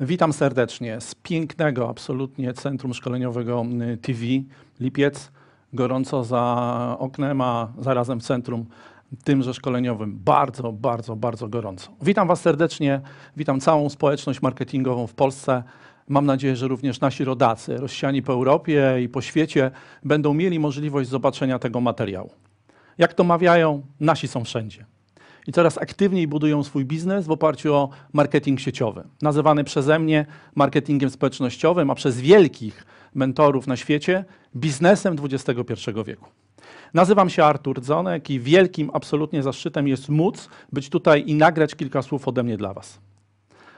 Witam serdecznie z pięknego, absolutnie Centrum Szkoleniowego y, TV Lipiec. Gorąco za oknem, a zarazem w centrum tymże szkoleniowym. Bardzo, bardzo, bardzo gorąco. Witam Was serdecznie, witam całą społeczność marketingową w Polsce. Mam nadzieję, że również nasi rodacy, rozsiani po Europie i po świecie, będą mieli możliwość zobaczenia tego materiału. Jak to mawiają, nasi są wszędzie i coraz aktywniej budują swój biznes w oparciu o marketing sieciowy, nazywany przeze mnie marketingiem społecznościowym, a przez wielkich mentorów na świecie biznesem XXI wieku. Nazywam się Artur Dzonek i wielkim absolutnie zaszczytem jest móc być tutaj i nagrać kilka słów ode mnie dla Was.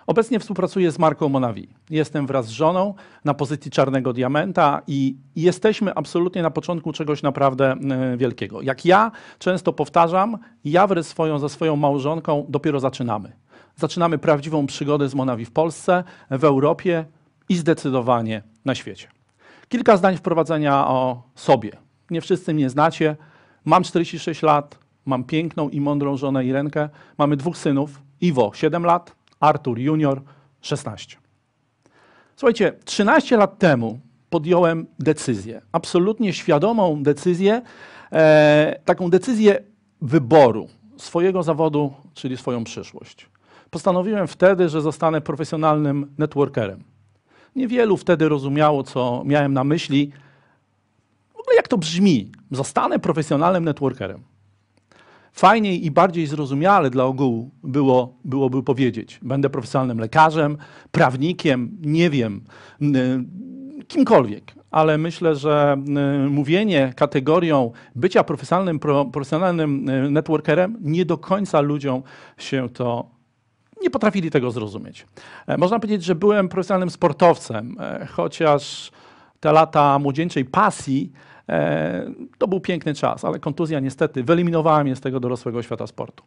Obecnie współpracuję z Marką Monavi. Jestem wraz z żoną na pozycji czarnego diamenta i jesteśmy absolutnie na początku czegoś naprawdę e, wielkiego. Jak ja często powtarzam, ja wraz swoją, ze swoją małżonką dopiero zaczynamy. Zaczynamy prawdziwą przygodę z Monavi w Polsce, w Europie i zdecydowanie na świecie. Kilka zdań wprowadzenia o sobie. Nie wszyscy mnie znacie. Mam 46 lat, mam piękną i mądrą żonę Irenkę, mamy dwóch synów, Iwo 7 lat, Artur Junior, 16. Słuchajcie, 13 lat temu podjąłem decyzję, absolutnie świadomą decyzję, e, taką decyzję wyboru swojego zawodu, czyli swoją przyszłość. Postanowiłem wtedy, że zostanę profesjonalnym networkerem. Niewielu wtedy rozumiało, co miałem na myśli. W ogóle jak to brzmi? Zostanę profesjonalnym networkerem fajniej i bardziej zrozumiale dla ogółu było, byłoby powiedzieć: Będę profesjonalnym lekarzem, prawnikiem, nie wiem, kimkolwiek. Ale myślę, że mówienie kategorią bycia profesjonalnym, profesjonalnym networkerem nie do końca ludziom się to nie potrafili tego zrozumieć. E, można powiedzieć, że byłem profesjonalnym sportowcem, e, chociaż te lata młodzieńczej pasji E, to był piękny czas, ale kontuzja niestety wyeliminowała mnie z tego dorosłego świata sportu.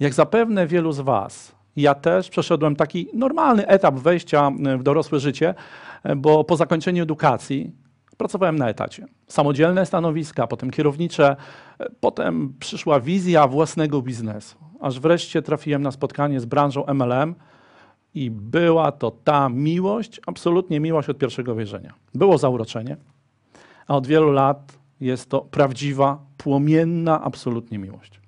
Jak zapewne wielu z Was, ja też przeszedłem taki normalny etap wejścia e, w dorosłe życie, e, bo po zakończeniu edukacji pracowałem na etacie. Samodzielne stanowiska, potem kierownicze, potem przyszła wizja własnego biznesu. Aż wreszcie trafiłem na spotkanie z branżą MLM i była to ta miłość, absolutnie miłość od pierwszego wejrzenia. Było zauroczenie a od wielu lat jest to prawdziwa, płomienna, absolutnie miłość.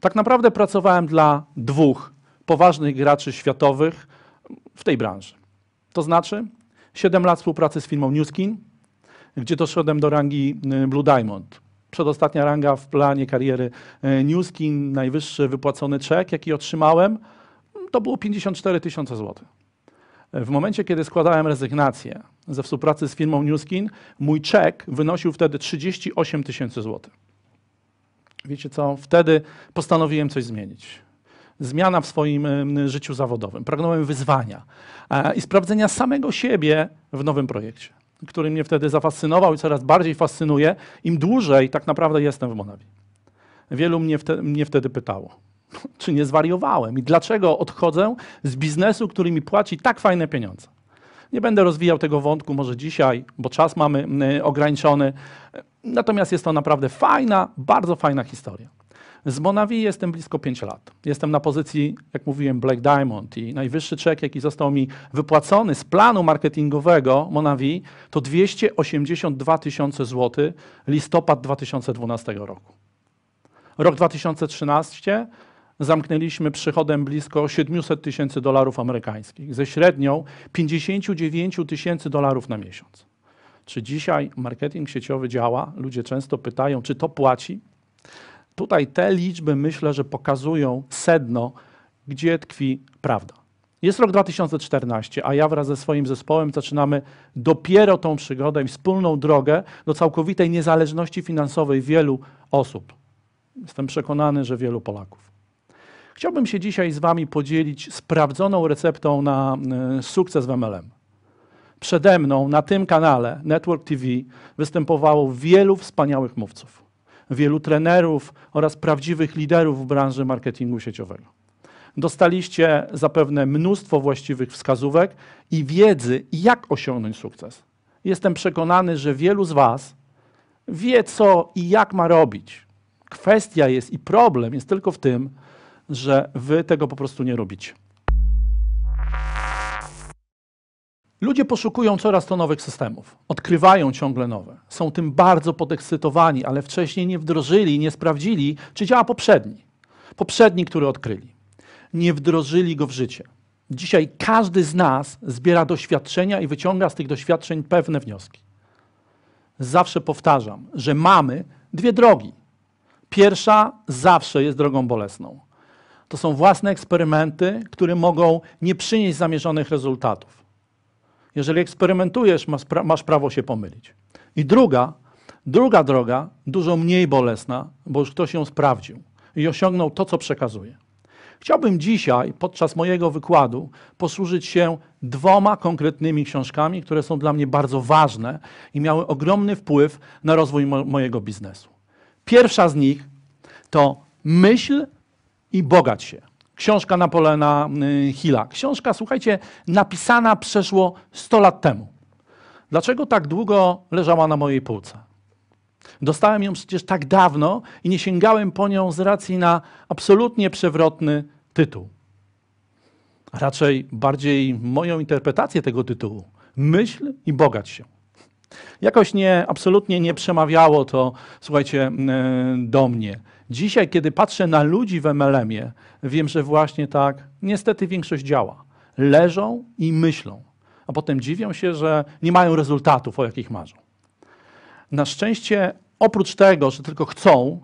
Tak naprawdę pracowałem dla dwóch poważnych graczy światowych w tej branży. To znaczy 7 lat współpracy z firmą Newskin, gdzie doszedłem do rangi y, Blue Diamond. Przedostatnia ranga w planie kariery y, Newskin, najwyższy wypłacony czek, jaki otrzymałem, to było 54 tysiące złotych. W momencie, kiedy składałem rezygnację ze współpracy z firmą Newskin, mój czek wynosił wtedy 38 tysięcy złotych. Wiecie co? Wtedy postanowiłem coś zmienić zmiana w swoim życiu zawodowym. Pragnąłem wyzwania e, i sprawdzenia samego siebie w nowym projekcie, który mnie wtedy zafascynował i coraz bardziej fascynuje, im dłużej tak naprawdę jestem w Monawi. Wielu mnie, mnie wtedy pytało, czy nie zwariowałem i dlaczego odchodzę z biznesu, który mi płaci tak fajne pieniądze. Nie będę rozwijał tego wątku może dzisiaj, bo czas mamy mm, y, ograniczony. Natomiast jest to naprawdę fajna, bardzo fajna historia. Z Monavi jestem blisko 5 lat. Jestem na pozycji, jak mówiłem, Black Diamond i najwyższy czek, jaki został mi wypłacony z planu marketingowego Monavi, to 282 tysiące złotych listopad 2012 roku. Rok 2013 zamknęliśmy przychodem blisko 700 tysięcy dolarów amerykańskich, ze średnią 59 tysięcy dolarów na miesiąc. Czy dzisiaj marketing sieciowy działa? Ludzie często pytają, czy to płaci? Tutaj te liczby myślę, że pokazują sedno, gdzie tkwi prawda. Jest rok 2014, a ja wraz ze swoim zespołem zaczynamy dopiero tą przygodę i wspólną drogę do całkowitej niezależności finansowej wielu osób. Jestem przekonany, że wielu Polaków. Chciałbym się dzisiaj z Wami podzielić sprawdzoną receptą na e, sukces w MLM. Przede mną na tym kanale Network TV występowało wielu wspaniałych mówców, wielu trenerów oraz prawdziwych liderów w branży marketingu sieciowego. Dostaliście zapewne mnóstwo właściwych wskazówek i wiedzy, jak osiągnąć sukces. Jestem przekonany, że wielu z Was wie, co i jak ma robić. Kwestia jest i problem jest tylko w tym, że wy tego po prostu nie robicie. Ludzie poszukują coraz to nowych systemów, odkrywają ciągle nowe. Są tym bardzo podekscytowani, ale wcześniej nie wdrożyli, nie sprawdzili, czy działa poprzedni. Poprzedni, który odkryli. Nie wdrożyli go w życie. Dzisiaj każdy z nas zbiera doświadczenia i wyciąga z tych doświadczeń pewne wnioski. Zawsze powtarzam, że mamy dwie drogi. Pierwsza zawsze jest drogą bolesną to są własne eksperymenty, które mogą nie przynieść zamierzonych rezultatów. Jeżeli eksperymentujesz, masz, prawo się pomylić. I druga, druga droga, dużo mniej bolesna, bo już ktoś ją sprawdził i osiągnął to, co przekazuje. Chciałbym dzisiaj, podczas mojego wykładu, posłużyć się dwoma konkretnymi książkami, które są dla mnie bardzo ważne i miały ogromny wpływ na rozwój mo mojego biznesu. Pierwsza z nich to Myśl i bogać się. Książka Napoleona y, Hilla. Książka, słuchajcie, napisana przeszło 100 lat temu. Dlaczego tak długo leżała na mojej półce? Dostałem ją przecież tak dawno i nie sięgałem po nią z racji na absolutnie przewrotny tytuł. A raczej bardziej moją interpretację tego tytułu. Myśl i bogać się. Jakoś nie, absolutnie nie przemawiało to, słuchajcie, y, do mnie. Dzisiaj, kiedy patrzę na ludzi w MLM-ie, wiem, że właśnie tak niestety większość działa. Leżą i myślą, a potem dziwią się, że nie mają rezultatów, o jakich marzą. Na szczęście, oprócz tego, że tylko chcą,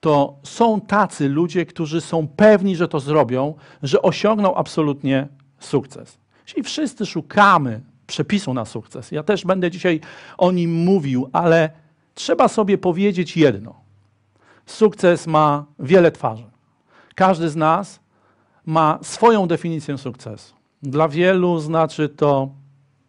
to są tacy ludzie, którzy są pewni, że to zrobią, że osiągną absolutnie sukces. Czyli wszyscy szukamy przepisu na sukces. Ja też będę dzisiaj o nim mówił, ale trzeba sobie powiedzieć jedno sukces ma wiele twarzy. Każdy z nas ma swoją definicję sukcesu. Dla wielu znaczy to,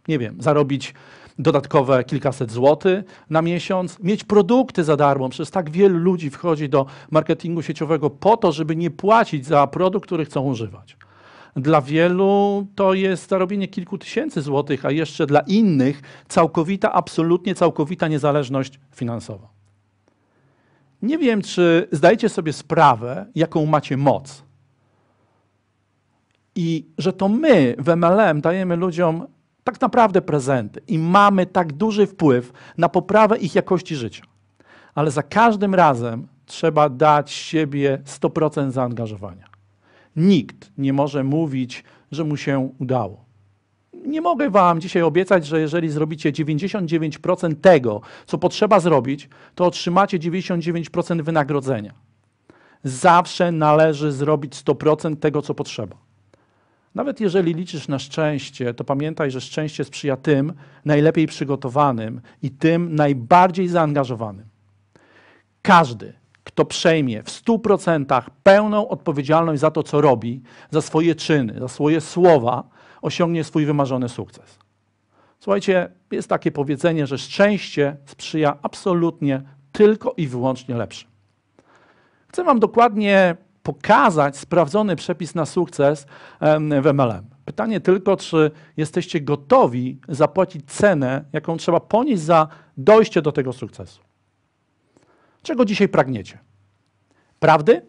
nie wiem, zarobić dodatkowe kilkaset złotych na miesiąc, mieć produkty za darmo. Przez tak wielu ludzi wchodzi do marketingu sieciowego po to, żeby nie płacić za produkt, który chcą używać. Dla wielu to jest zarobienie kilku tysięcy złotych, a jeszcze dla innych całkowita, absolutnie całkowita niezależność finansowa. Nie wiem, czy zdajecie sobie sprawę, jaką macie moc. I że to my w MLM dajemy ludziom tak naprawdę prezenty i mamy tak duży wpływ na poprawę ich jakości życia. Ale za każdym razem trzeba dać siebie 100% zaangażowania. Nikt nie może mówić, że mu się udało nie mogę Wam dzisiaj obiecać, że jeżeli zrobicie 99% tego, co potrzeba zrobić, to otrzymacie 99% wynagrodzenia. Zawsze należy zrobić 100% tego, co potrzeba. Nawet jeżeli liczysz na szczęście, to pamiętaj, że szczęście sprzyja tym najlepiej przygotowanym i tym najbardziej zaangażowanym. Każdy, kto przejmie w 100% pełną odpowiedzialność za to, co robi, za swoje czyny, za swoje słowa, osiągnie swój wymarzony sukces. Słuchajcie, jest takie powiedzenie, że szczęście sprzyja absolutnie tylko i wyłącznie lepszym. Chcę Wam dokładnie pokazać sprawdzony przepis na sukces w MLM. Pytanie tylko, czy jesteście gotowi zapłacić cenę, jaką trzeba ponieść za dojście do tego sukcesu. Czego dzisiaj pragniecie? Prawdy?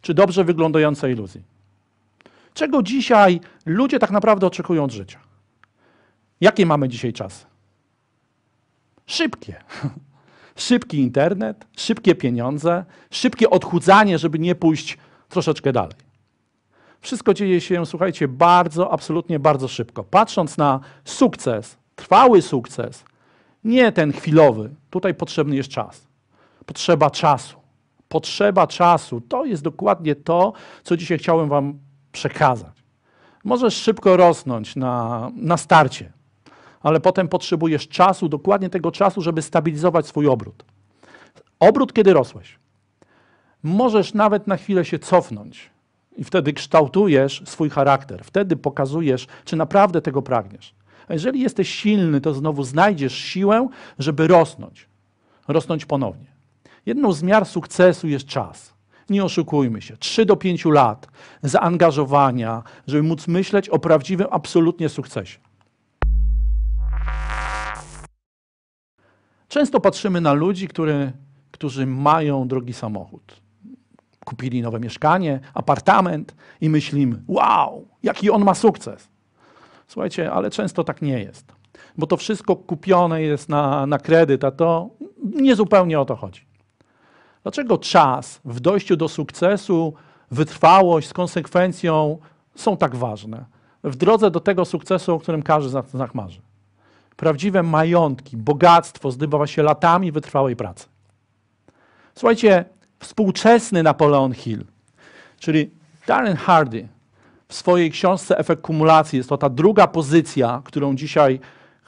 Czy dobrze wyglądającej iluzji? Czego dzisiaj ludzie tak naprawdę oczekują od życia? Jakie mamy dzisiaj czasy? Szybkie. Szybki internet, szybkie pieniądze, szybkie odchudzanie, żeby nie pójść troszeczkę dalej. Wszystko dzieje się, słuchajcie, bardzo, absolutnie bardzo szybko. Patrząc na sukces, trwały sukces, nie ten chwilowy, tutaj potrzebny jest czas. Potrzeba czasu. Potrzeba czasu. To jest dokładnie to, co dzisiaj chciałem Wam przekazać. Możesz szybko rosnąć na, na starcie, ale potem potrzebujesz czasu, dokładnie tego czasu, żeby stabilizować swój obrót. Obrót, kiedy rosłeś. Możesz nawet na chwilę się cofnąć i wtedy kształtujesz swój charakter. Wtedy pokazujesz, czy naprawdę tego pragniesz. A jeżeli jesteś silny, to znowu znajdziesz siłę, żeby rosnąć. Rosnąć ponownie. Jedną z miar sukcesu jest czas nie oszukujmy się, 3 do 5 lat zaangażowania, żeby móc myśleć o prawdziwym, absolutnie sukcesie. Często patrzymy na ludzi, który, którzy mają drogi samochód. Kupili nowe mieszkanie, apartament i myślimy: wow, jaki on ma sukces. Słuchajcie, ale często tak nie jest, bo to wszystko kupione jest na, na kredyt, a to niezupełnie o to chodzi. Dlaczego czas w dojściu do sukcesu, wytrwałość z konsekwencją są tak ważne? W drodze do tego sukcesu, o którym każdy z nas marzy. Prawdziwe majątki, bogactwo zdobywa się latami wytrwałej pracy. Słuchajcie, współczesny Napoleon Hill, czyli Darren Hardy, w swojej książce Efekt kumulacji, jest to ta druga pozycja, którą dzisiaj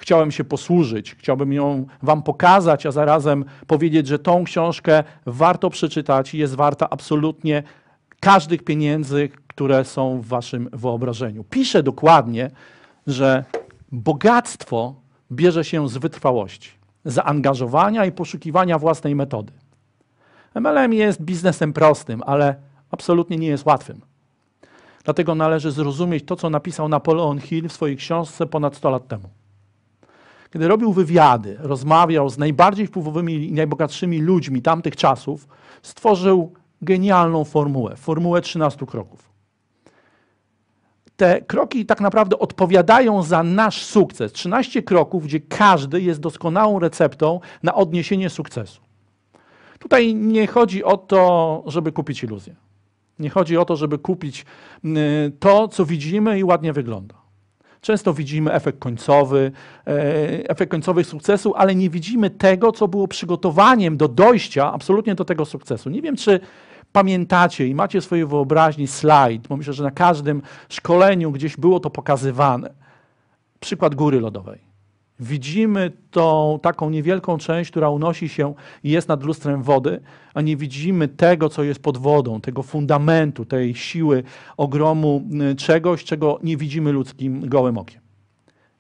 chciałem się posłużyć, chciałbym ją Wam pokazać, a zarazem powiedzieć, że tą książkę warto przeczytać i jest warta absolutnie każdych pieniędzy, które są w Waszym wyobrażeniu. Pisze dokładnie, że bogactwo bierze się z wytrwałości, zaangażowania i poszukiwania własnej metody. MLM jest biznesem prostym, ale absolutnie nie jest łatwym. Dlatego należy zrozumieć to, co napisał Napoleon Hill w swojej książce ponad 100 lat temu. Kiedy robił wywiady, rozmawiał z najbardziej wpływowymi i najbogatszymi ludźmi tamtych czasów, stworzył genialną formułę, formułę 13 kroków. Te kroki tak naprawdę odpowiadają za nasz sukces. 13 kroków, gdzie każdy jest doskonałą receptą na odniesienie sukcesu. Tutaj nie chodzi o to, żeby kupić iluzję. Nie chodzi o to, żeby kupić y, to, co widzimy i ładnie wygląda. Często widzimy efekt końcowy, e, efekt końcowy sukcesu, ale nie widzimy tego, co było przygotowaniem do dojścia absolutnie do tego sukcesu. Nie wiem, czy pamiętacie i macie swojej wyobraźni slajd, bo myślę, że na każdym szkoleniu gdzieś było to pokazywane. Przykład góry lodowej Widzimy tą taką niewielką część, która unosi się i jest nad lustrem wody, a nie widzimy tego, co jest pod wodą, tego fundamentu, tej siły ogromu y, czegoś, czego nie widzimy ludzkim gołym okiem.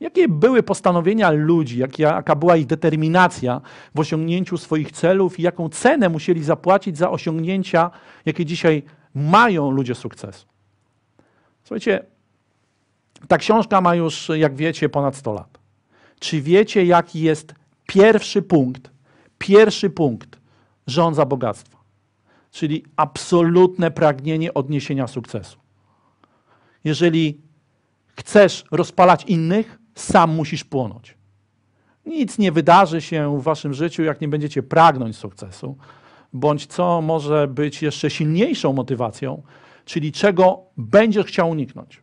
Jakie były postanowienia ludzi, jaka była ich determinacja w osiągnięciu swoich celów i jaką cenę musieli zapłacić za osiągnięcia, jakie dzisiaj mają ludzie sukcesu? Słuchajcie, ta książka ma już, jak wiecie, ponad 100 lat. Czy wiecie, jaki jest pierwszy punkt? Pierwszy punkt rządza bogactwa, czyli absolutne pragnienie odniesienia sukcesu. Jeżeli chcesz rozpalać innych, sam musisz płonąć. Nic nie wydarzy się w waszym życiu, jak nie będziecie pragnąć sukcesu, bądź co może być jeszcze silniejszą motywacją, czyli czego będziesz chciał uniknąć.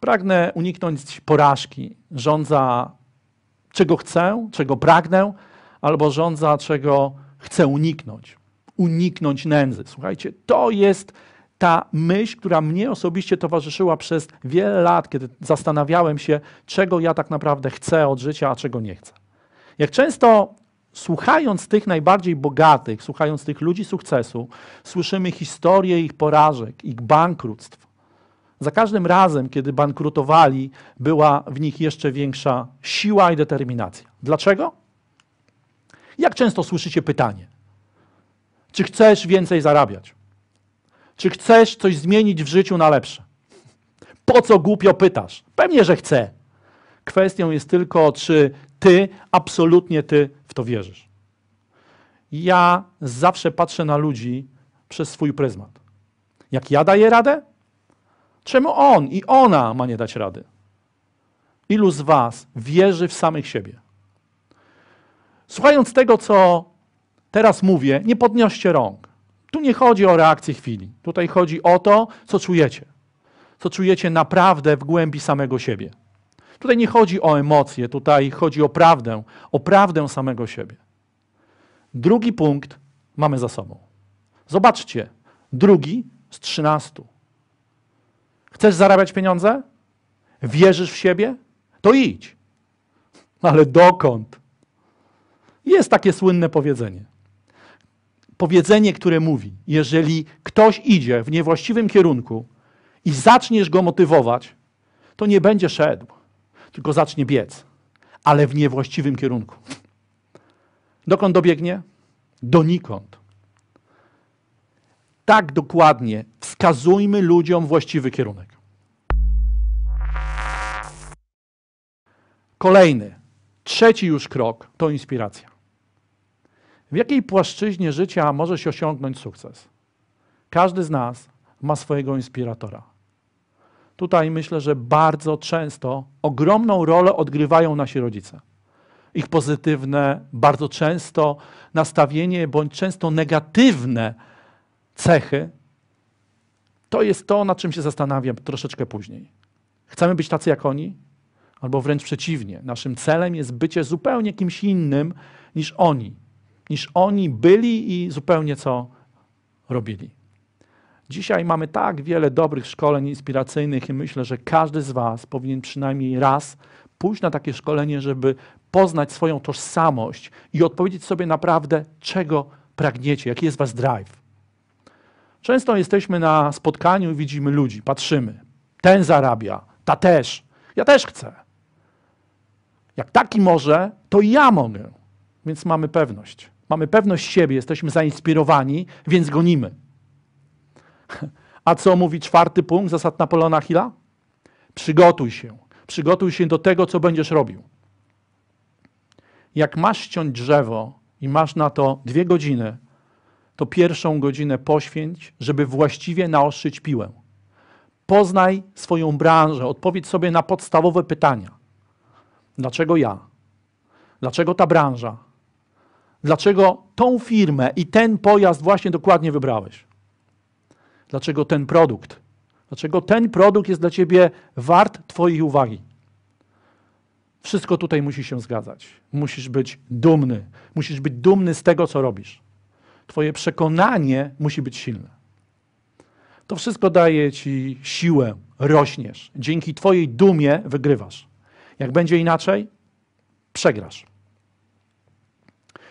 Pragnę uniknąć porażki. Rządza czego chcę, czego pragnę, albo rządza czego chcę uniknąć. Uniknąć nędzy. Słuchajcie, to jest ta myśl, która mnie osobiście towarzyszyła przez wiele lat, kiedy zastanawiałem się, czego ja tak naprawdę chcę od życia, a czego nie chcę. Jak często słuchając tych najbardziej bogatych, słuchając tych ludzi sukcesu, słyszymy historie ich porażek, ich bankructw, za każdym razem, kiedy bankrutowali, była w nich jeszcze większa siła i determinacja. Dlaczego? Jak często słyszycie pytanie: czy chcesz więcej zarabiać? Czy chcesz coś zmienić w życiu na lepsze? Po co głupio pytasz? Pewnie, że chcę. Kwestią jest tylko, czy ty, absolutnie ty w to wierzysz. Ja zawsze patrzę na ludzi przez swój pryzmat. Jak ja daję radę, Czemu on i ona ma nie dać rady? Ilu z Was wierzy w samych siebie? Słuchając tego, co teraz mówię, nie podnioscie rąk. Tu nie chodzi o reakcję chwili. Tutaj chodzi o to, co czujecie. Co czujecie naprawdę w głębi samego siebie. Tutaj nie chodzi o emocje, tutaj chodzi o prawdę, o prawdę samego siebie. Drugi punkt mamy za sobą. Zobaczcie, drugi z trzynastu. Chcesz zarabiać pieniądze? Wierzysz w siebie? To idź. Ale dokąd? Jest takie słynne powiedzenie. Powiedzenie, które mówi, jeżeli ktoś idzie w niewłaściwym kierunku i zaczniesz go motywować, to nie będzie szedł, tylko zacznie biec, ale w niewłaściwym kierunku. Dokąd dobiegnie? Donikąd. Tak dokładnie wskazujmy ludziom właściwy kierunek. Kolejny, trzeci już krok to inspiracja. W jakiej płaszczyźnie życia może się osiągnąć sukces? Każdy z nas ma swojego inspiratora. Tutaj myślę, że bardzo często ogromną rolę odgrywają nasi rodzice. Ich pozytywne, bardzo często nastawienie bądź często negatywne cechy to jest to, nad czym się zastanawiam troszeczkę później. Chcemy być tacy jak oni? Albo wręcz przeciwnie, naszym celem jest bycie zupełnie kimś innym niż oni, niż oni byli i zupełnie co robili. Dzisiaj mamy tak wiele dobrych szkoleń inspiracyjnych i myślę, że każdy z Was powinien przynajmniej raz pójść na takie szkolenie, żeby poznać swoją tożsamość i odpowiedzieć sobie naprawdę, czego pragniecie, jaki jest Was drive. Często jesteśmy na spotkaniu i widzimy ludzi, patrzymy. Ten zarabia, ta też. Ja też chcę. Jak taki może, to i ja mogę. Więc mamy pewność. Mamy pewność siebie, jesteśmy zainspirowani, więc gonimy. A co mówi czwarty punkt zasad Napoleona Hilla? Przygotuj się. Przygotuj się do tego, co będziesz robił. Jak masz ściąć drzewo i masz na to dwie godziny, to pierwszą godzinę poświęć, żeby właściwie naostrzyć piłę. Poznaj swoją branżę, odpowiedz sobie na podstawowe pytania. Dlaczego ja? Dlaczego ta branża? Dlaczego tą firmę i ten pojazd właśnie dokładnie wybrałeś? Dlaczego ten produkt? Dlaczego ten produkt jest dla ciebie wart Twojej uwagi? Wszystko tutaj musi się zgadzać. Musisz być dumny. Musisz być dumny z tego, co robisz. Twoje przekonanie musi być silne. To wszystko daje Ci siłę, rośniesz. Dzięki Twojej dumie wygrywasz. Jak będzie inaczej, przegrasz.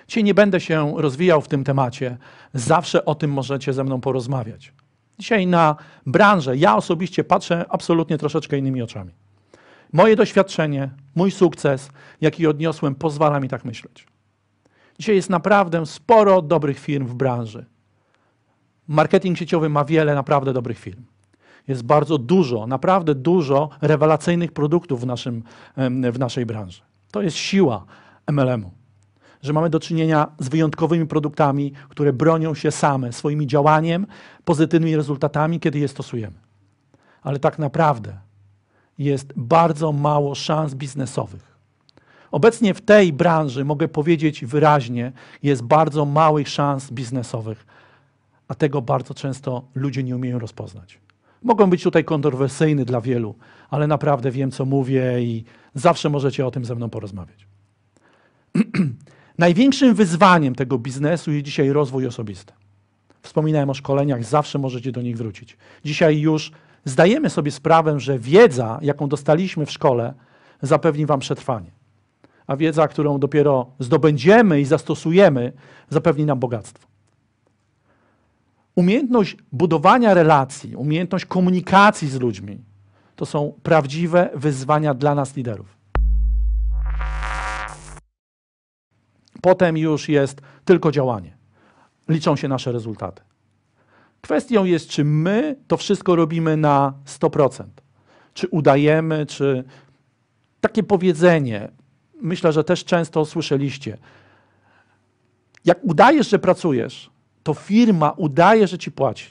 Dzisiaj nie będę się rozwijał w tym temacie. Zawsze o tym możecie ze mną porozmawiać. Dzisiaj na branżę ja osobiście patrzę absolutnie troszeczkę innymi oczami. Moje doświadczenie, mój sukces, jaki odniosłem, pozwala mi tak myśleć. Dzisiaj jest naprawdę sporo dobrych firm w branży. Marketing sieciowy ma wiele naprawdę dobrych firm. Jest bardzo dużo, naprawdę dużo rewelacyjnych produktów w, naszym, w naszej branży. To jest siła MLM-u, że mamy do czynienia z wyjątkowymi produktami, które bronią się same swoimi działaniem, pozytywnymi rezultatami, kiedy je stosujemy. Ale tak naprawdę jest bardzo mało szans biznesowych Obecnie w tej branży, mogę powiedzieć wyraźnie, jest bardzo małych szans biznesowych, a tego bardzo często ludzie nie umieją rozpoznać. Mogą być tutaj kontrowersyjny dla wielu, ale naprawdę wiem, co mówię i zawsze możecie o tym ze mną porozmawiać. Największym wyzwaniem tego biznesu jest dzisiaj rozwój osobisty. Wspominałem o szkoleniach, zawsze możecie do nich wrócić. Dzisiaj już zdajemy sobie sprawę, że wiedza, jaką dostaliśmy w szkole, zapewni Wam przetrwanie a wiedza, którą dopiero zdobędziemy i zastosujemy, zapewni nam bogactwo. Umiejętność budowania relacji, umiejętność komunikacji z ludźmi to są prawdziwe wyzwania dla nas, liderów. Potem już jest tylko działanie. Liczą się nasze rezultaty. Kwestią jest, czy my to wszystko robimy na 100%. Czy udajemy, czy takie powiedzenie, myślę, że też często słyszeliście. Jak udajesz, że pracujesz, to firma udaje, że ci płaci.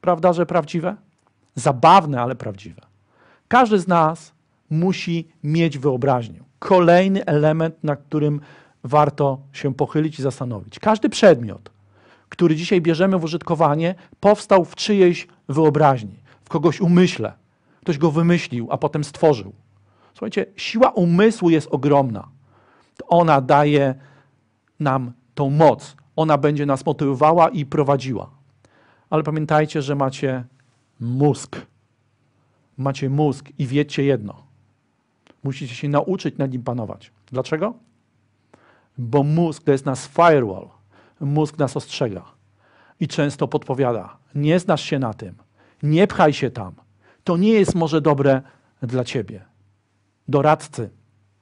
Prawda, że prawdziwe? Zabawne, ale prawdziwe. Każdy z nas musi mieć wyobraźnię. Kolejny element, na którym warto się pochylić i zastanowić. Każdy przedmiot, który dzisiaj bierzemy w użytkowanie, powstał w czyjejś wyobraźni, w kogoś umyśle. Ktoś go wymyślił, a potem stworzył. Słuchajcie, siła umysłu jest ogromna. Ona daje nam tą moc. Ona będzie nas motywowała i prowadziła. Ale pamiętajcie, że macie mózg. Macie mózg i wiecie jedno. Musicie się nauczyć nad nim panować. Dlaczego? Bo mózg to jest nasz firewall. Mózg nas ostrzega i często podpowiada: Nie znasz się na tym, nie pchaj się tam. To nie jest może dobre dla ciebie doradcy.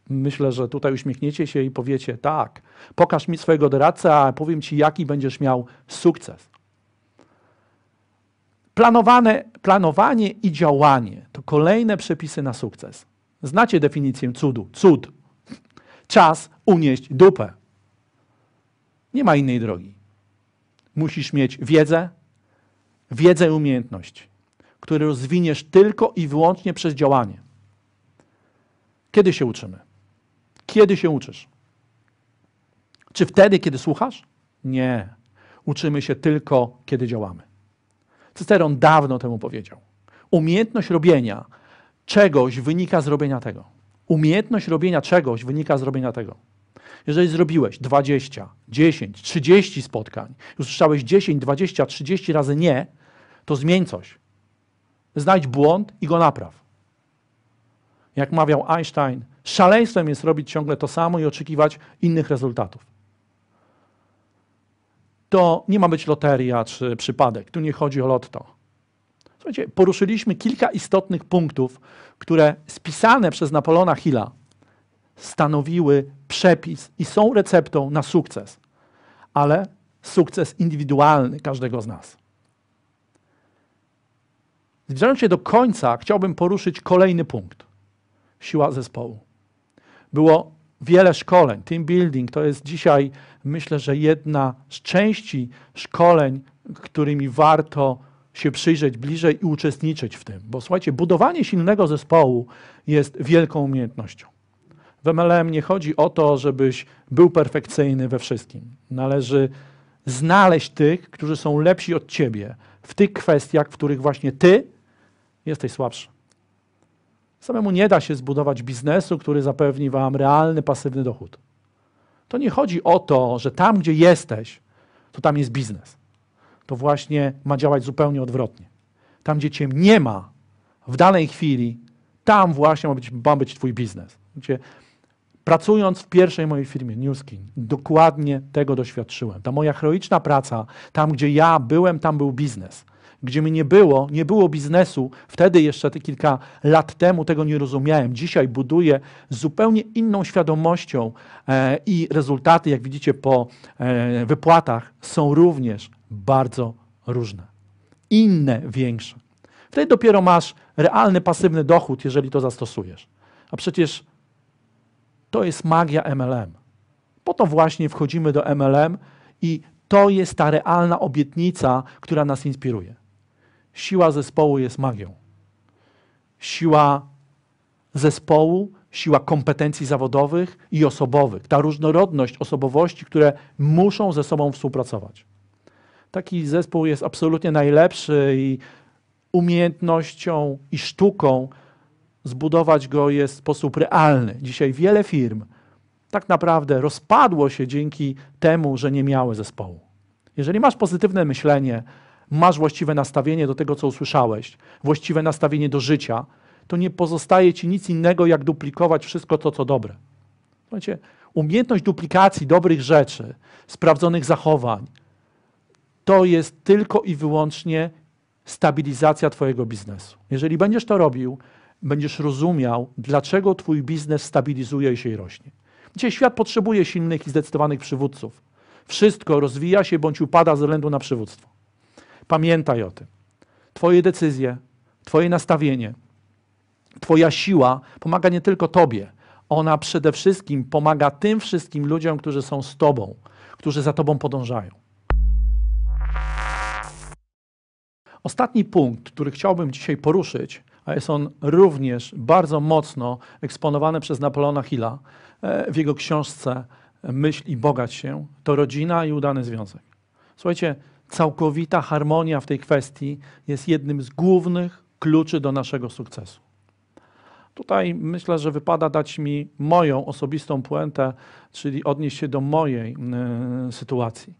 Myślę, że tutaj uśmiechniecie się i powiecie: tak, pokaż mi swojego doradcę, a powiem ci, jaki będziesz miał sukces. Planowane, planowanie i działanie to kolejne przepisy na sukces. Znacie definicję cudu? Cud. Czas unieść dupę. Nie ma innej drogi. Musisz mieć wiedzę, wiedzę i umiejętność, które rozwiniesz tylko i wyłącznie przez działanie. Kiedy się uczymy? Kiedy się uczysz? Czy wtedy, kiedy słuchasz? Nie. Uczymy się tylko, kiedy działamy. Cyceron dawno temu powiedział. Umiejętność robienia czegoś wynika z robienia tego. Umiejętność robienia czegoś wynika z robienia tego. Jeżeli zrobiłeś 20, 10, 30 spotkań, już słyszałeś 10, 20, 30 razy nie, to zmień coś. Znajdź błąd i go napraw jak mawiał Einstein, szaleństwem jest robić ciągle to samo i oczekiwać innych rezultatów. To nie ma być loteria czy przypadek. Tu nie chodzi o lotto. Słuchajcie, poruszyliśmy kilka istotnych punktów, które spisane przez Napoleona Hilla stanowiły przepis i są receptą na sukces, ale sukces indywidualny każdego z nas. Zbliżając się do końca, chciałbym poruszyć kolejny punkt siła zespołu. Było wiele szkoleń. Team building to jest dzisiaj, myślę, że jedna z części szkoleń, którymi warto się przyjrzeć bliżej i uczestniczyć w tym. Bo słuchajcie, budowanie silnego zespołu jest wielką umiejętnością. W MLM nie chodzi o to, żebyś był perfekcyjny we wszystkim. Należy znaleźć tych, którzy są lepsi od ciebie w tych kwestiach, w których właśnie ty jesteś słabszy. Samemu nie da się zbudować biznesu, który zapewni Wam realny, pasywny dochód. To nie chodzi o to, że tam, gdzie jesteś, to tam jest biznes. To właśnie ma działać zupełnie odwrotnie. Tam, gdzie Cię nie ma w danej chwili, tam właśnie ma być, ma być Twój biznes. Pracując w pierwszej mojej firmie, Newskin, dokładnie tego doświadczyłem. Ta moja heroiczna praca, tam gdzie ja byłem, tam był biznes gdzie mnie nie było, nie było biznesu. Wtedy jeszcze te kilka lat temu tego nie rozumiałem. Dzisiaj buduję z zupełnie inną świadomością e, i rezultaty, jak widzicie po e, wypłatach, są również bardzo różne. Inne, większe. Wtedy dopiero masz realny, pasywny dochód, jeżeli to zastosujesz. A przecież to jest magia MLM. Po to właśnie wchodzimy do MLM i to jest ta realna obietnica, która nas inspiruje. Siła zespołu jest magią. Siła zespołu, siła kompetencji zawodowych i osobowych, ta różnorodność osobowości, które muszą ze sobą współpracować. Taki zespół jest absolutnie najlepszy i umiejętnością i sztuką zbudować go jest w sposób realny. Dzisiaj wiele firm tak naprawdę rozpadło się dzięki temu, że nie miały zespołu. Jeżeli masz pozytywne myślenie, masz właściwe nastawienie do tego, co usłyszałeś, właściwe nastawienie do życia, to nie pozostaje ci nic innego, jak duplikować wszystko to, co dobre. Słuchajcie, umiejętność duplikacji dobrych rzeczy, sprawdzonych zachowań, to jest tylko i wyłącznie stabilizacja Twojego biznesu. Jeżeli będziesz to robił, będziesz rozumiał, dlaczego Twój biznes stabilizuje się i rośnie. Dzisiaj świat potrzebuje silnych i zdecydowanych przywódców. Wszystko rozwija się bądź upada ze względu na przywództwo. Pamiętaj o tym. Twoje decyzje, Twoje nastawienie, Twoja siła pomaga nie tylko Tobie. Ona przede wszystkim pomaga tym wszystkim ludziom, którzy są z Tobą, którzy za Tobą podążają. Ostatni punkt, który chciałbym dzisiaj poruszyć, a jest on również bardzo mocno eksponowany przez Napoleona Hilla e, w jego książce Myśl i bogać się, to rodzina i udany związek. Słuchajcie, całkowita harmonia w tej kwestii jest jednym z głównych kluczy do naszego sukcesu. Tutaj myślę, że wypada dać mi moją osobistą puentę, czyli odnieść się do mojej y, sytuacji.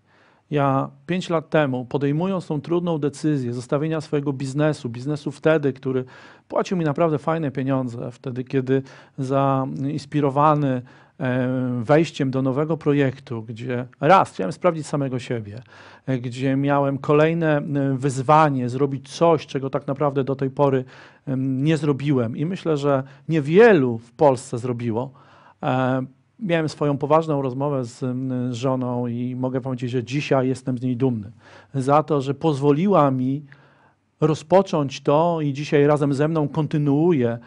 Ja pięć lat temu, podejmując tą trudną decyzję zostawienia swojego biznesu, biznesu wtedy, który płacił mi naprawdę fajne pieniądze, wtedy, kiedy zainspirowany E, wejściem do nowego projektu, gdzie raz chciałem sprawdzić samego siebie, e, gdzie miałem kolejne e, wyzwanie zrobić coś, czego tak naprawdę do tej pory nie zrobiłem i myślę, że niewielu w Polsce zrobiło. Miałem swoją poważną rozmowę z żoną i mogę powiedzieć, że dzisiaj jestem z niej dumny za to, że pozwoliła mi rozpocząć to i dzisiaj razem ze mną kontynuuje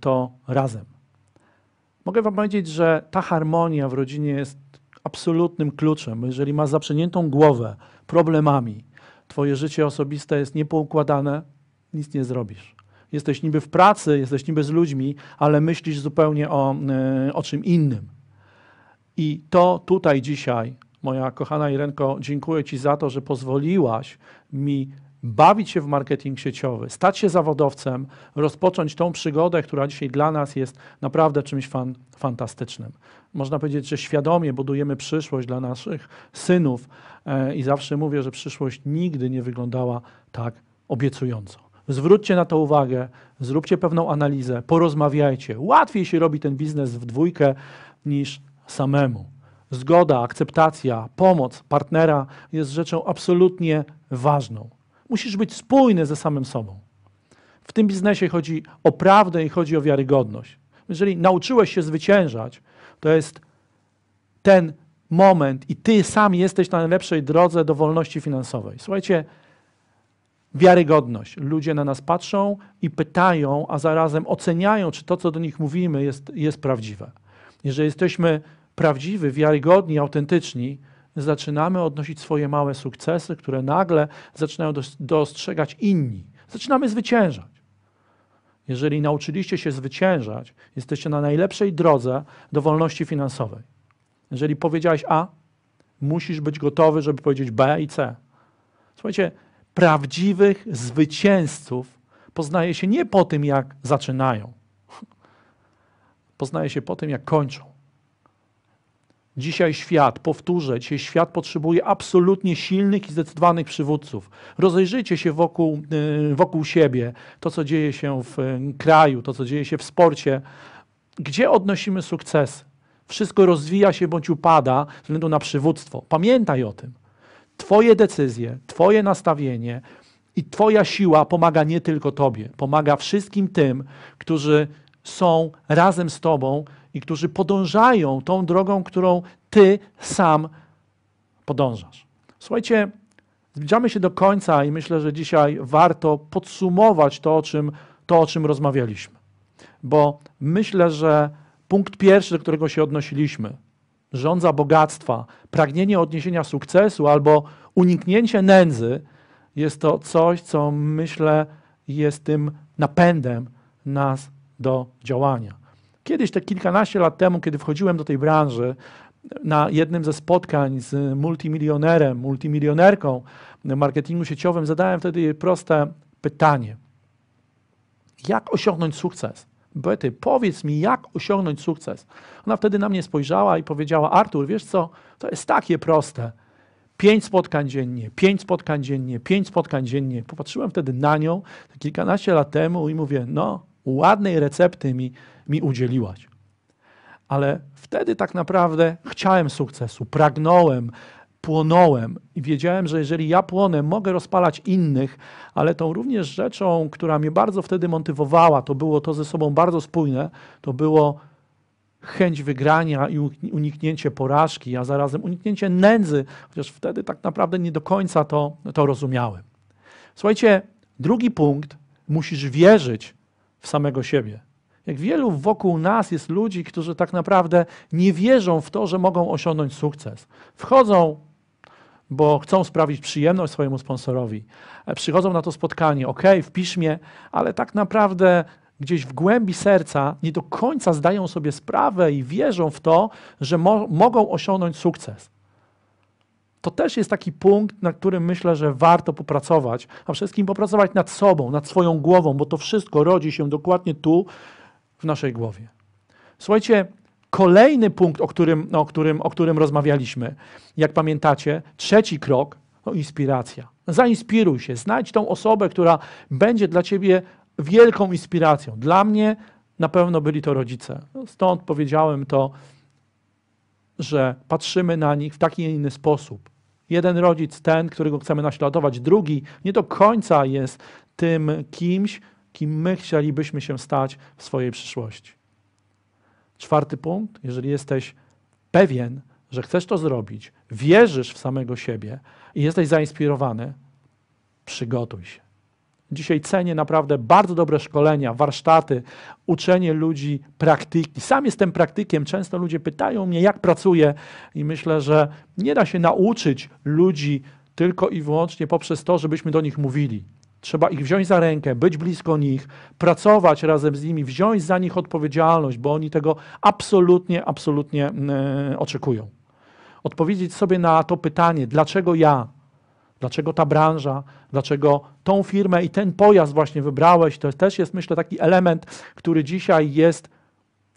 to razem. Mogę Wam powiedzieć, że ta harmonia w rodzinie jest absolutnym kluczem. Jeżeli masz zaprzęgniętą głowę problemami, Twoje życie osobiste jest niepoukładane, nic nie zrobisz. Jesteś niby w pracy, jesteś niby z ludźmi, ale myślisz zupełnie o, e, o czym innym. I to tutaj dzisiaj, moja kochana Irenko, dziękuję Ci za to, że pozwoliłaś mi bawić się w marketing sieciowy, stać się zawodowcem, rozpocząć tą przygodę, która dzisiaj dla nas jest naprawdę czymś fan, fantastycznym. Można powiedzieć, że świadomie budujemy przyszłość dla naszych synów e, i zawsze mówię, że przyszłość nigdy nie wyglądała tak obiecująco. Zwróćcie na to uwagę, zróbcie pewną analizę, porozmawiajcie. Łatwiej się robi ten biznes w dwójkę niż samemu. Zgoda, akceptacja, pomoc partnera jest rzeczą absolutnie ważną. Musisz być spójny ze samym sobą. W tym biznesie chodzi o prawdę i chodzi o wiarygodność. Jeżeli nauczyłeś się zwyciężać, to jest ten moment i ty sam jesteś na najlepszej drodze do wolności finansowej. Słuchajcie, wiarygodność. Ludzie na nas patrzą i pytają, a zarazem oceniają, czy to, co do nich mówimy, jest, jest prawdziwe. Jeżeli jesteśmy prawdziwi, wiarygodni, autentyczni, zaczynamy odnosić swoje małe sukcesy, które nagle zaczynają dostrzegać inni. Zaczynamy zwyciężać. Jeżeli nauczyliście się zwyciężać, jesteście na najlepszej drodze do wolności finansowej. Jeżeli powiedziałeś A, musisz być gotowy, żeby powiedzieć B i C. Słuchajcie, prawdziwych zwycięzców poznaje się nie po tym, jak zaczynają. Poznaje się po tym, jak kończą. Dzisiaj świat, powtórzę, dzisiaj świat potrzebuje absolutnie silnych i zdecydowanych przywódców. Rozejrzyjcie się wokół, y, wokół siebie, to co dzieje się w y, kraju, to co dzieje się w sporcie, gdzie odnosimy sukcesy. Wszystko rozwija się bądź upada ze względu na przywództwo. Pamiętaj o tym. Twoje decyzje, Twoje nastawienie i Twoja siła pomaga nie tylko Tobie, pomaga wszystkim tym, którzy są razem z Tobą i którzy podążają tą drogą, którą Ty sam podążasz. Słuchajcie, zbliżamy się do końca i myślę, że dzisiaj warto podsumować to, o czym, to, o czym rozmawialiśmy. Bo myślę, że punkt pierwszy, do którego się odnosiliśmy, rządza bogactwa, pragnienie odniesienia sukcesu albo uniknięcie nędzy, jest to coś, co myślę jest tym napędem nas do działania. Kiedyś, te kilkanaście lat temu, kiedy wchodziłem do tej branży, na jednym ze spotkań z multimilionerem, multimilionerką marketingu sieciowym, zadałem wtedy proste pytanie: Jak osiągnąć sukces? Bety, powiedz mi, jak osiągnąć sukces? Ona wtedy na mnie spojrzała i powiedziała: Artur, wiesz co, to jest takie proste. Pięć spotkań dziennie, pięć spotkań dziennie, pięć spotkań dziennie. Popatrzyłem wtedy na nią kilkanaście lat temu i mówię: No, ładnej recepty mi, mi udzieliłaś. Ale wtedy tak naprawdę chciałem sukcesu, pragnąłem, płonąłem i wiedziałem, że jeżeli ja płonę, mogę rozpalać innych, ale tą również rzeczą, która mnie bardzo wtedy motywowała, to było to ze sobą bardzo spójne, to było chęć wygrania i uniknięcie porażki, a zarazem uniknięcie nędzy, chociaż wtedy tak naprawdę nie do końca to, to rozumiałem. Słuchajcie, drugi punkt, musisz wierzyć w samego siebie. Jak wielu wokół nas jest ludzi, którzy tak naprawdę nie wierzą w to, że mogą osiągnąć sukces. Wchodzą, bo chcą sprawić przyjemność swojemu sponsorowi. E, przychodzą na to spotkanie, ok, w piśmie, ale tak naprawdę gdzieś w głębi serca nie do końca zdają sobie sprawę i wierzą w to, że mo mogą osiągnąć sukces to też jest taki punkt, na którym myślę, że warto popracować, a wszystkim popracować nad sobą, nad swoją głową, bo to wszystko rodzi się dokładnie tu, w naszej głowie. Słuchajcie, kolejny punkt, o którym, o którym, o którym rozmawialiśmy, jak pamiętacie, trzeci krok to inspiracja. Zainspiruj się, znajdź tą osobę, która będzie dla ciebie wielką inspiracją. Dla mnie na pewno byli to rodzice. Stąd powiedziałem to że patrzymy na nich w taki, a inny sposób. Jeden rodzic, ten, którego chcemy naśladować, drugi nie do końca jest tym kimś, kim my chcielibyśmy się stać w swojej przyszłości. Czwarty punkt, jeżeli jesteś pewien, że chcesz to zrobić, wierzysz w samego siebie i jesteś zainspirowany, przygotuj się. Dzisiaj cenię naprawdę bardzo dobre szkolenia, warsztaty, uczenie ludzi praktyki. Sam jestem praktykiem, często ludzie pytają mnie, jak pracuję, i myślę, że nie da się nauczyć ludzi tylko i wyłącznie poprzez to, żebyśmy do nich mówili. Trzeba ich wziąć za rękę, być blisko nich, pracować razem z nimi, wziąć za nich odpowiedzialność, bo oni tego absolutnie, absolutnie yy, oczekują. Odpowiedzieć sobie na to pytanie, dlaczego ja, Dlaczego ta branża, dlaczego tą firmę i ten pojazd właśnie wybrałeś, to też jest, myślę, taki element, który dzisiaj jest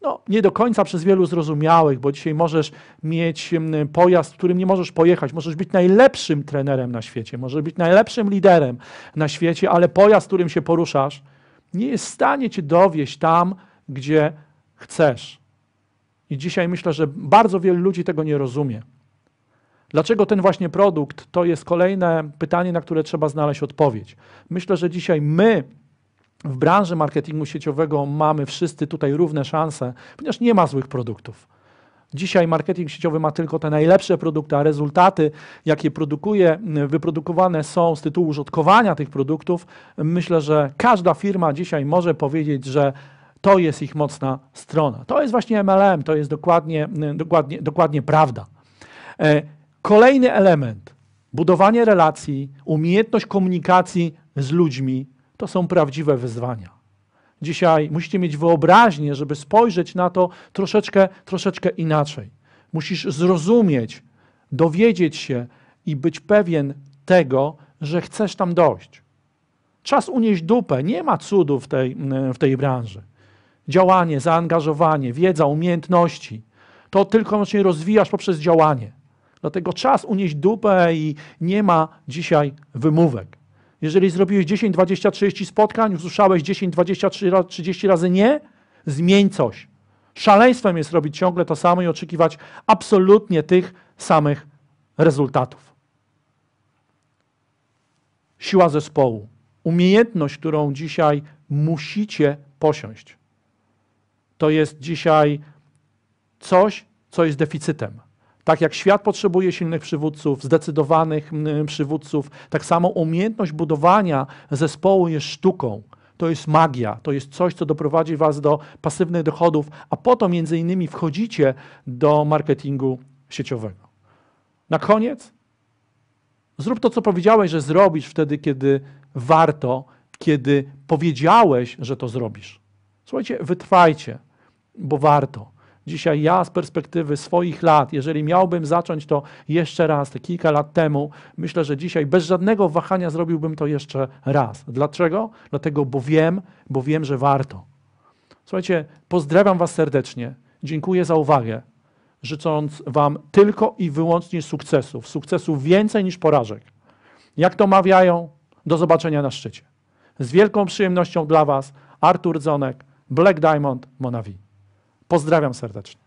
no, nie do końca przez wielu zrozumiałych, bo dzisiaj możesz mieć mm, pojazd, którym nie możesz pojechać. Możesz być najlepszym trenerem na świecie, możesz być najlepszym liderem na świecie, ale pojazd, którym się poruszasz, nie jest w stanie cię dowieść tam, gdzie chcesz. I dzisiaj myślę, że bardzo wielu ludzi tego nie rozumie. Dlaczego ten właśnie produkt? To jest kolejne pytanie, na które trzeba znaleźć odpowiedź. Myślę, że dzisiaj my w branży marketingu sieciowego mamy wszyscy tutaj równe szanse, ponieważ nie ma złych produktów. Dzisiaj marketing sieciowy ma tylko te najlepsze produkty, a rezultaty, jakie produkuje, wyprodukowane są z tytułu użytkowania tych produktów. Myślę, że każda firma dzisiaj może powiedzieć, że to jest ich mocna strona. To jest właśnie MLM, to jest dokładnie, dokładnie, dokładnie prawda. E, Kolejny element budowanie relacji, umiejętność komunikacji z ludźmi to są prawdziwe wyzwania. Dzisiaj musicie mieć wyobraźnię, żeby spojrzeć na to troszeczkę, troszeczkę inaczej. Musisz zrozumieć, dowiedzieć się i być pewien tego, że chcesz tam dojść. Czas unieść dupę. Nie ma cudu w tej, w tej branży. Działanie, zaangażowanie, wiedza, umiejętności. To tylko właśnie rozwijasz poprzez działanie. Dlatego czas unieść dupę i nie ma dzisiaj wymówek. Jeżeli zrobiłeś 10, 20, 30 spotkań, usłyszałeś 10, 20, 30 razy nie, zmień coś. Szaleństwem jest robić ciągle to samo i oczekiwać absolutnie tych samych rezultatów. Siła zespołu. Umiejętność, którą dzisiaj musicie posiąść. To jest dzisiaj coś, co jest deficytem. Tak jak świat potrzebuje silnych przywódców, zdecydowanych mm, przywódców, tak samo umiejętność budowania zespołu jest sztuką. To jest magia, to jest coś, co doprowadzi Was do pasywnych dochodów, a po to między innymi wchodzicie do marketingu sieciowego. Na koniec zrób to, co powiedziałeś, że zrobisz wtedy, kiedy warto, kiedy powiedziałeś, że to zrobisz. Słuchajcie, wytrwajcie, bo warto. Dzisiaj ja z perspektywy swoich lat, jeżeli miałbym zacząć to jeszcze raz, te kilka lat temu, myślę, że dzisiaj bez żadnego wahania zrobiłbym to jeszcze raz. Dlaczego? Dlatego, bo wiem, bo wiem, że warto. Słuchajcie, pozdrawiam Was serdecznie. Dziękuję za uwagę. Życząc Wam tylko i wyłącznie sukcesów. Sukcesów więcej niż porażek. Jak to mawiają? Do zobaczenia na szczycie. Z wielką przyjemnością dla Was Artur Dzonek, Black Diamond, Monavi. Pozdrawiam serdecznie.